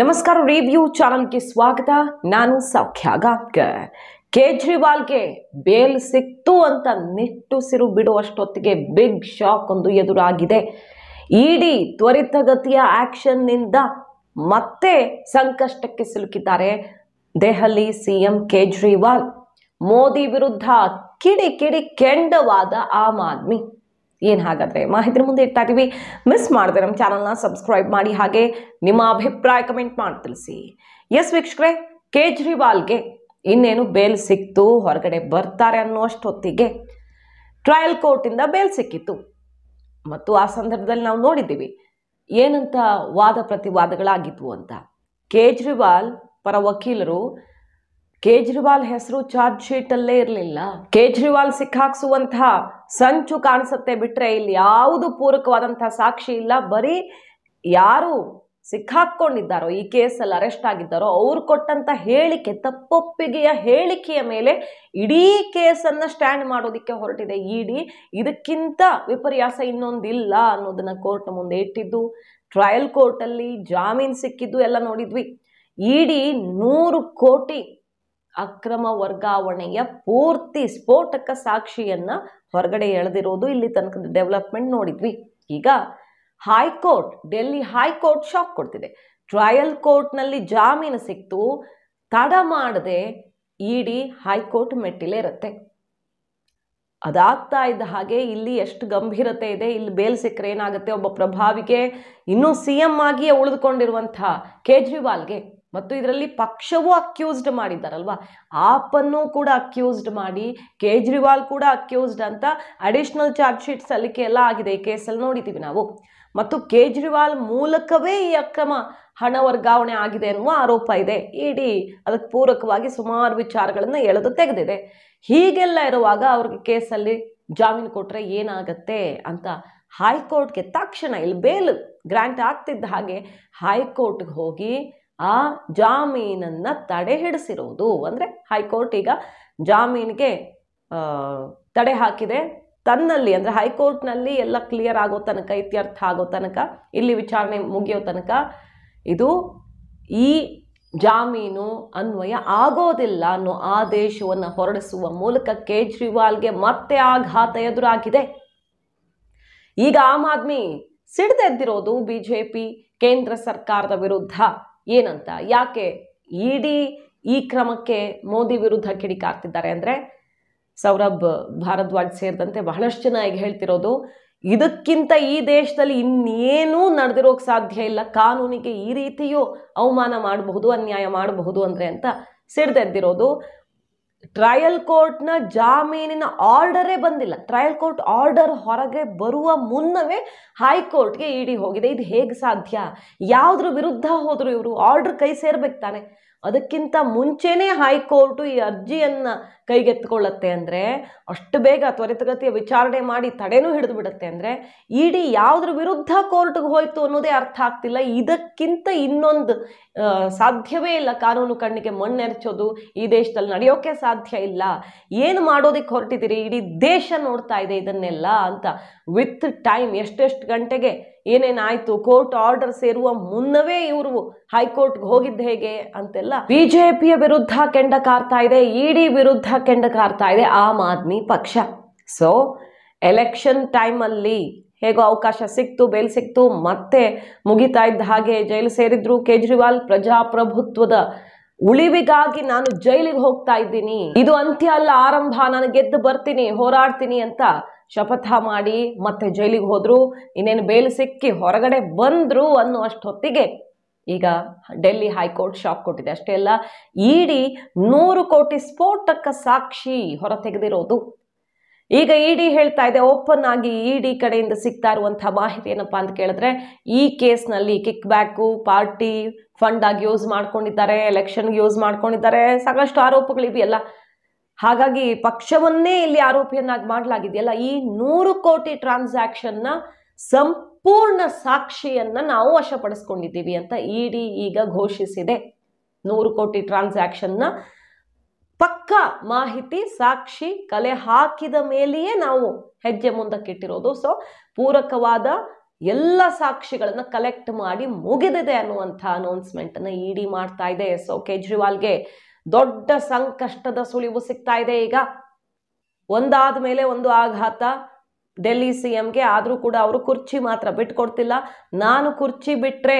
ನಮಸ್ಕಾರ ರಿವ್ಯೂ ಚಾನಲ್ಗೆ ಸ್ವಾಗತ ನಾನು ಸೌಖ್ಯ ಕೇಜ್ರಿವಾಲ್ಗೆ ಬೇಲ್ ಸಿಕ್ತು ಅಂತ ನಿಟ್ಟುಸಿರು ಬಿಡುವಷ್ಟೊತ್ತಿಗೆ ಬಿಗ್ ಶಾಕ್ ಒಂದು ಎದುರಾಗಿದೆ ಇಡಿ ತ್ವರಿತಗತಿಯ ಆಕ್ಷನ್ನಿಂದ ಮತ್ತೆ ಸಂಕಷ್ಟಕ್ಕೆ ಸಿಲುಕಿದ್ದಾರೆ ದೆಹಲಿ ಸಿಎಂ ಕೇಜ್ರಿವಾಲ್ ಮೋದಿ ವಿರುದ್ಧ ಕಿಡಿ ಕಿಡಿ ಕೆಂಡವಾದ ಆಮ್ ಆದ್ಮಿ ಏನು ಹಾಗಾದರೆ ಮಾಹಿತಿ ಮುಂದೆ ಇಡ್ತಾ ಇದ್ದೀವಿ ಮಿಸ್ ಮಾಡಿದೆ ನಮ್ಮ ಚಾನಲ್ನ ಸಬ್ಸ್ಕ್ರೈಬ್ ಮಾಡಿ ಹಾಗೆ ನಿಮ್ಮ ಅಭಿಪ್ರಾಯ ಕಮೆಂಟ್ ಮಾಡಿ ತಿಳಿಸಿ ಎಸ್ ವೀಕ್ಷಕರೇ ಕೇಜ್ರಿವಾಲ್ಗೆ ಇನ್ನೇನು ಬೇಲ್ ಸಿಕ್ತು ಹೊರಗಡೆ ಬರ್ತಾರೆ ಹೊತ್ತಿಗೆ ಟ್ರಯಲ್ ಕೋರ್ಟಿಂದ ಬೇಲ್ ಸಿಕ್ಕಿತ್ತು ಮತ್ತು ಆ ಸಂದರ್ಭದಲ್ಲಿ ನಾವು ನೋಡಿದ್ದೀವಿ ಏನಂತ ವಾದ ಪ್ರತಿವಾದಗಳಾಗಿತ್ತು ಅಂತ ಕೇಜ್ರಿವಾಲ್ ಪರ ವಕೀಲರು ಕೇಜ್ರಿವಾಲ್ ಹೆಸರು ಚಾರ್ಜ್ ಶೀಟ್ ಅಲ್ಲೇ ಇರಲಿಲ್ಲ ಕೇಜ್ರಿವಾಲ್ ಸಿಕ್ಕಾಕ್ಸುವಂತಹ ಸಂಚು ಕಾಣಿಸುತ್ತೆ ಬಿಟ್ರೆ ಇಲ್ಲಿ ಯಾವುದು ಪೂರಕವಾದಂತಹ ಸಾಕ್ಷಿ ಇಲ್ಲ ಬರೀ ಯಾರು ಸಿಕ್ಕಾಕ್ಕೊಂಡಿದ್ದಾರೋ ಈ ಕೇಸಲ್ಲಿ ಅರೆಸ್ಟ್ ಆಗಿದ್ದಾರೋ ಅವ್ರು ಕೊಟ್ಟಂತ ಹೇಳಿಕೆ ತಪ್ಪೊಪ್ಪಿಗೆಯ ಹೇಳಿಕೆಯ ಮೇಲೆ ಇಡೀ ಕೇಸನ್ನು ಸ್ಟ್ಯಾಂಡ್ ಮಾಡೋದಕ್ಕೆ ಹೊರಟಿದೆ ಇಡಿ ಇದಕ್ಕಿಂತ ವಿಪರ್ಯಾಸ ಇನ್ನೊಂದಿಲ್ಲ ಅನ್ನೋದನ್ನ ಕೋರ್ಟ್ ಮುಂದೆ ಇಟ್ಟಿದ್ದು ಟ್ರಯಲ್ ಕೋರ್ಟಲ್ಲಿ ಜಾಮೀನು ಸಿಕ್ಕಿದ್ದು ಎಲ್ಲ ನೋಡಿದ್ವಿ ಇಡಿ ನೂರು ಕೋಟಿ ಅಕ್ರಮ ವರ್ಗಾವಣೆಯ ಪೂರ್ತಿ ಸ್ಫೋಟಕ ಸಾಕ್ಷಿಯನ್ನು ಹೊರಗಡೆ ಎಳೆದಿರೋದು ಇಲ್ಲಿ ತನಕ ಡೆವಲಪ್ಮೆಂಟ್ ನೋಡಿದ್ವಿ ಈಗ ಹೈಕೋರ್ಟ್ ಡೆಲ್ಲಿ ಹೈಕೋರ್ಟ್ ಶಾಕ್ ಕೊಡ್ತಿದೆ ಟ್ರಯಲ್ ಕೋರ್ಟ್ನಲ್ಲಿ ಜಾಮೀನು ಸಿಕ್ತು ತಡ ಮಾಡದೆ ಇಡಿ ಹೈಕೋರ್ಟ್ ಮೆಟ್ಟಿಲೇ ಇರುತ್ತೆ ಅದಾಗ್ತಾ ಇದ್ದ ಹಾಗೆ ಇಲ್ಲಿ ಎಷ್ಟು ಗಂಭೀರತೆ ಇದೆ ಇಲ್ಲಿ ಬೇಲ್ ಸಿಕ್ಕರೆ ಏನಾಗುತ್ತೆ ಒಬ್ಬ ಪ್ರಭಾವಿಗೆ ಇನ್ನೂ ಸಿ ಎಂ ಆಗಿಯೇ ಉಳಿದುಕೊಂಡಿರುವಂಥ ಕೇಜ್ರಿವಾಲ್ಗೆ ಮತ್ತು ಇದರಲ್ಲಿ ಪಕ್ಷವೂ ಅಕ್ಯೂಸ್ಡ್ ಮಾಡಿದ್ದಾರಲ್ವಾ ಆಪನ್ನು ಕೂಡ ಅಕ್ಯೂಸ್ಡ್ ಮಾಡಿ ಕೇಜ್ರಿವಾಲ್ ಕೂಡ ಅಕ್ಯೂಸ್ಡ್ ಅಂತ ಅಡಿಷನಲ್ ಚಾರ್ಜ್ ಶೀಟ್ ಸಲ್ಲಿಕೆ ಎಲ್ಲ ಆಗಿದೆ ಈ ಕೇಸಲ್ಲಿ ನೋಡಿದ್ದೀವಿ ನಾವು ಮತ್ತು ಕೇಜ್ರಿವಾಲ್ ಮೂಲಕವೇ ಈ ಅಕ್ರಮ ಹಣ ವರ್ಗಾವಣೆ ಆಗಿದೆ ಎನ್ನುವ ಆರೋಪ ಇದೆ ಇಡೀ ಅದಕ್ಕೆ ಪೂರಕವಾಗಿ ಸುಮಾರು ವಿಚಾರಗಳನ್ನು ಎಳೆದು ತೆಗೆದಿದೆ ಹೀಗೆಲ್ಲ ಇರುವಾಗ ಅವ್ರಿಗೆ ಕೇಸಲ್ಲಿ ಜಾಮೀನು ಕೊಟ್ಟರೆ ಏನಾಗತ್ತೆ ಅಂತ ಹೈಕೋರ್ಟ್ಗೆ ತಕ್ಷಣ ಇಲ್ಲಿ ಬೇಲ್ ಗ್ರ್ಯಾಂಟ್ ಆಗ್ತಿದ್ದ ಹಾಗೆ ಹೈಕೋರ್ಟ್ಗೆ ಹೋಗಿ ಆ ಜಾಮೀನನ್ನು ತಡೆ ಹಿಡಿಸಿರೋದು ಅಂದರೆ ಹೈಕೋರ್ಟ್ ಈಗ ಜಾಮೀನಿಗೆ ತಡೆ ಹಾಕಿದೆ ತನ್ನಲ್ಲಿ ಅಂದರೆ ಹೈಕೋರ್ಟ್ನಲ್ಲಿ ಎಲ್ಲ ಕ್ಲಿಯರ್ ಆಗೋ ತನಕ ಇತ್ಯರ್ಥ ಆಗೋ ತನಕ ಇಲ್ಲಿ ವಿಚಾರಣೆ ಮುಗಿಯೋ ತನಕ ಇದು ಈ ಜಾಮೀನು ಅನ್ವಯ ಆಗೋದಿಲ್ಲ ಅನ್ನೋ ಆದೇಶವನ್ನು ಹೊರಡಿಸುವ ಮೂಲಕ ಕೇಜ್ರಿವಾಲ್ಗೆ ಮತ್ತೆ ಆಘಾತ ಎದುರಾಗಿದೆ ಈಗ ಆಮ್ ಆದ್ಮಿ ಸಿಡ್ದೆದ್ದಿರೋದು ಬಿ ಜೆ ಪಿ ಕೇಂದ್ರ ಸರ್ಕಾರದ ವಿರುದ್ಧ ಏನಂತ ಯಾಕೆ ಇಡಿ ಈ ಕ್ರಮಕ್ಕೆ ಮೋದಿ ವಿರುದ್ಧ ಕಿಡಿಕಾಗ್ತಿದ್ದಾರೆ ಅಂದರೆ ಸೌರಭ್ ಭಾರದ್ವಾಜ್ ಸೇರಿದಂತೆ ಬಹಳಷ್ಟು ಜನ ಈಗ ಹೇಳ್ತಿರೋದು ಇದಕ್ಕಿಂತ ಈ ದೇಶದಲ್ಲಿ ಇನ್ನೇನೂ ನಡೆದಿರೋಕೆ ಸಾಧ್ಯ ಇಲ್ಲ ಕಾನೂನಿಗೆ ಈ ರೀತಿಯೂ ಅವಮಾನ ಮಾಡಬಹುದು ಅನ್ಯಾಯ ಮಾಡಬಹುದು ಅಂದರೆ ಅಂತ ಸಿಡ್ದೆದ್ದಿರೋದು ಟ್ರಯಲ್ ಕೋರ್ಟ್ನ ಜಾಮೀನಿನ ಆರ್ಡರೇ ಬಂದಿಲ್ಲ ಟ್ರಯಲ್ ಕೋರ್ಟ್ ಆರ್ಡರ್ ಹೊರಗೆ ಬರುವ ಮುನ್ನವೇ ಹೈಕೋರ್ಟ್ಗೆ ಇಡಿ ಹೋಗಿದೆ ಇದು ಹೇಗೆ ಸಾಧ್ಯ ಯಾವುದ್ರ ವಿರುದ್ಧ ಹೋದರು ಇವರು ಆರ್ಡರ್ ಕೈ ಸೇರ್ಬೇಕು ತಾನೆ ಅದಕ್ಕಿಂತ ಮುಂಚೆನೇ ಹೈಕೋರ್ಟು ಈ ಅರ್ಜಿಯನ್ನು ಕೈಗೆತ್ಕೊಳ್ಳುತ್ತೆ ಅಂದರೆ ಅಷ್ಟು ಬೇಗ ತ್ವರಿತಗತಿಯ ವಿಚಾರಣೆ ಮಾಡಿ ತಡೆನೂ ಹಿಡಿದು ಬಿಡುತ್ತೆ ಅಂದರೆ ಇಡೀ ಯಾವುದ್ರ ವಿರುದ್ಧ ಕೋರ್ಟ್ಗೆ ಹೋಯಿತು ಅನ್ನೋದೇ ಅರ್ಥ ಆಗ್ತಿಲ್ಲ ಇದಕ್ಕಿಂತ ಇನ್ನೊಂದು ಸಾಧ್ಯವೇ ಇಲ್ಲ ಕಾನೂನು ಕಣ್ಣಿಗೆ ಮಣ್ಣೆರಚೋದು ಈ ದೇಶದಲ್ಲಿ ನಡೆಯೋಕೆ ಸಾಧ್ಯ ಇಲ್ಲ ಏನು ಮಾಡೋದಕ್ಕೆ ಹೊರಟಿದ್ದೀರಿ ಇಡೀ ದೇಶ ನೋಡ್ತಾ ಇದೆ ಇದನ್ನೆಲ್ಲ ಅಂತ ವಿತ್ ಟೈಮ್ ಎಷ್ಟೆಷ್ಟು ಗಂಟೆಗೆ ಏನೇನಾಯ್ತು ಕೋರ್ಟ್ ಆರ್ಡರ್ ಸೇರುವ ಮುನ್ನವೇ ಇವರು ಹೈಕೋರ್ಟ್ಗೆ ಹೋಗಿದ್ದು ಹೇಗೆ ಅಂತೆಲ್ಲ ಬಿಜೆಪಿಯ ವಿರುದ್ಧ ಕೆಂಡ ಕಾರ್ತಾ ಇದೆ ಇಡಿ ವಿರುದ್ಧ ಕೆಂಡ ಕಾರ್ತಾ ಇದೆ ಆಮ್ ಆದ್ಮಿ ಪಕ್ಷ ಸೊ ಎಲೆಕ್ಷನ್ ಟೈಮಲ್ಲಿ ಹೇಗೋ ಅವಕಾಶ ಸಿಕ್ತು ಬೇಲ್ ಸಿಕ್ತು ಮತ್ತೆ ಮುಗಿತಾ ಇದ್ದ ಹಾಗೆ ಜೈಲು ಸೇರಿದ್ರು ಕೇಜ್ರಿವಾಲ್ ಪ್ರಜಾಪ್ರಭುತ್ವದ ಉಳಿವಿಗಾಗಿ ನಾನು ಜೈಲಿಗೆ ಹೋಗ್ತಾ ಇದ್ದೀನಿ ಇದು ಅಂತ್ಯ ಅಲ್ಲ ಆರಂಭ ನಾನು ಗೆದ್ದು ಬರ್ತೀನಿ ಹೋರಾಡ್ತೀನಿ ಅಂತ ಶಪಥ ಮಾಡಿ ಮತ್ತೆ ಜೈಲಿಗೆ ಹೋದ್ರು ಇನ್ನೇನು ಬೇಲ್ ಸಿಕ್ಕಿ ಹೊರಗಡೆ ಬಂದ್ರು ಅನ್ನುವಷ್ಟೊತ್ತಿಗೆ ಈಗ ಡೆಲ್ಲಿ ಹೈಕೋರ್ಟ್ ಶಾಕ್ ಕೊಟ್ಟಿದೆ ಅಷ್ಟೇ ಅಲ್ಲ ಇಡಿ ನೂರು ಕೋಟಿ ಸ್ಫೋಟಕ ಸಾಕ್ಷಿ ಹೊರತೆಗೆದಿರೋದು ಈಗ ಇಡಿ e ಹೇಳ್ತಾ ಇದೆ ಓಪನ್ ಆಗಿ ಇಡಿ e ಕಡೆಯಿಂದ ಸಿಗ್ತಾ ಇರುವಂತಹ ಮಾಹಿತಿ ಏನಪ್ಪಾ ಅಂತ ಕೇಳಿದ್ರೆ ಈ ಕೇಸ್ನಲ್ಲಿ ಕಿಕ್ ಬ್ಯಾಕ್ ಪಾರ್ಟಿ ಫಂಡ್ ಆಗಿ ಯೂಸ್ ಮಾಡ್ಕೊಂಡಿದ್ದಾರೆ ಎಲೆಕ್ಷನ್ ಯೂಸ್ ಮಾಡ್ಕೊಂಡಿದ್ದಾರೆ ಸಾಕಷ್ಟು ಆರೋಪಗಳಿವೆಯಲ್ಲ ಹಾಗಾಗಿ ಪಕ್ಷವನ್ನೇ ಇಲ್ಲಿ ಆರೋಪಿಯನ್ನಾಗಿ ಮಾಡಲಾಗಿದೆಯಲ್ಲ ಈ ನೂರು ಕೋಟಿ ನ ಸಂಪೂರ್ಣ ಸಾಕ್ಷಿಯನ್ನ ನಾವು ವಶಪಡಿಸ್ಕೊಂಡಿದ್ದೀವಿ ಅಂತ ಇಡಿ e ಈಗ ಘೋಷಿಸಿದೆ ನೂರು ಕೋಟಿ ಟ್ರಾನ್ಸಾಕ್ಷನ್ನ ಪಕ್ಕ ಮಾಹಿತಿ ಸಾಕ್ಷಿ ಕಲೆ ಹಾಕಿದ ಮೇಲೆಯೇ ನಾವು ಹೆಜ್ಜೆ ಮುಂದಕ್ಕಿಟ್ಟಿರೋದು ಸೊ ಪೂರಕವಾದ ಎಲ್ಲ ಸಾಕ್ಷಿಗಳನ್ನು ಕಲೆಕ್ಟ್ ಮಾಡಿ ಮುಗಿದಿದೆ ಅನ್ನುವಂಥ ಅನೌನ್ಸ್ಮೆಂಟನ್ನು ಇಡಿ ಮಾಡ್ತಾ ಇದೆ ಸೊ ಕೇಜ್ರಿವಾಲ್ಗೆ ದೊಡ್ಡ ಸಂಕಷ್ಟದ ಸುಳಿವು ಸಿಗ್ತಾ ಇದೆ ಈಗ ಒಂದಾದ ಮೇಲೆ ಒಂದು ಆಘಾತ ಡೆಲ್ಲಿ ಸಿ ಎಂಗೆ ಆದರೂ ಕೂಡ ಅವರು ಕುರ್ಚಿ ಮಾತ್ರ ಬಿಟ್ಕೊಡ್ತಿಲ್ಲ ನಾನು ಕುರ್ಚಿ ಬಿಟ್ಟರೆ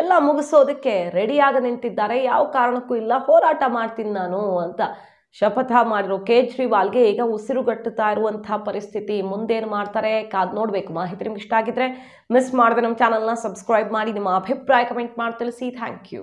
ಎಲ್ಲ ಮುಗಿಸೋದಕ್ಕೆ ರೆಡಿಯಾಗ ನಿಂತಿದ್ದಾರೆ ಯಾವ ಕಾರಣಕ್ಕೂ ಇಲ್ಲ ಹೋರಾಟ ಮಾಡ್ತೀನಿ ನಾನು ಅಂತ ಶಪಥ ಮಾಡಿರೋ ಕೇಜ್ರಿವಾಲ್ಗೆ ಈಗ ಉಸಿರುಗಟ್ಟುತ್ತಾ ಇರುವಂತಹ ಪರಿಸ್ಥಿತಿ ಮುಂದೇನು ಮಾಡ್ತಾರೆ ಕಾದು ನೋಡಬೇಕು ಮಾಹಿತಿ ನಿಮ್ಗೆ ಇಷ್ಟ ಆಗಿದ್ರೆ ಮಿಸ್ ಮಾಡಿದೆ ನಮ್ಮ ಚಾನಲ್ನ ಸಬ್ಸ್ಕ್ರೈಬ್ ಮಾಡಿ ನಿಮ್ಮ ಅಭಿಪ್ರಾಯ ಕಮೆಂಟ್ ಮಾಡಿ ತಿಳಿಸಿ ಥ್ಯಾಂಕ್ ಯು